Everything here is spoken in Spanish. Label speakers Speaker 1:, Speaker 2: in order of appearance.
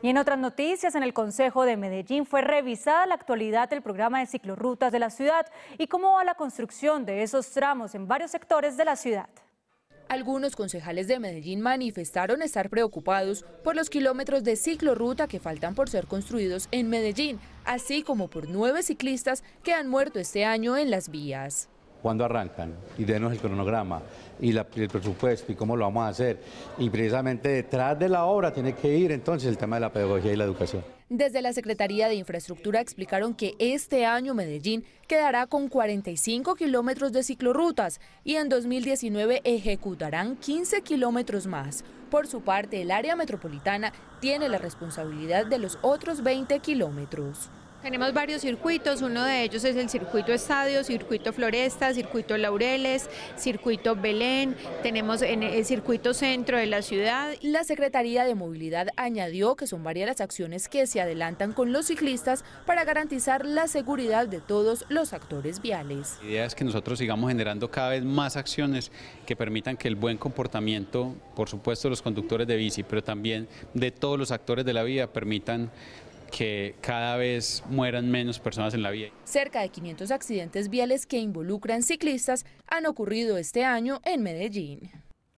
Speaker 1: Y en otras noticias, en el Consejo de Medellín fue revisada la actualidad del programa de ciclorrutas de la ciudad y cómo va la construcción de esos tramos en varios sectores de la ciudad. Algunos concejales de Medellín manifestaron estar preocupados por los kilómetros de ciclorruta que faltan por ser construidos en Medellín, así como por nueve ciclistas que han muerto este año en las vías
Speaker 2: cuándo arrancan y denos el cronograma y el presupuesto y cómo lo vamos a hacer. Y precisamente detrás de la obra tiene que ir entonces el tema de la pedagogía y la educación.
Speaker 1: Desde la Secretaría de Infraestructura explicaron que este año Medellín quedará con 45 kilómetros de ciclorrutas y en 2019 ejecutarán 15 kilómetros más. Por su parte, el área metropolitana tiene la responsabilidad de los otros 20 kilómetros. Tenemos varios circuitos, uno de ellos es el circuito estadio, circuito floresta, circuito laureles, circuito Belén, tenemos en el circuito centro de la ciudad. La Secretaría de Movilidad añadió que son varias las acciones que se adelantan con los ciclistas para garantizar la seguridad de todos los actores viales.
Speaker 3: La idea es que nosotros sigamos generando cada vez más acciones que permitan que el buen comportamiento, por supuesto, de los conductores de bici, pero también de todos los actores de la vía permitan que cada vez mueran menos personas en la vía.
Speaker 1: Cerca de 500 accidentes viales que involucran ciclistas han ocurrido este año en Medellín.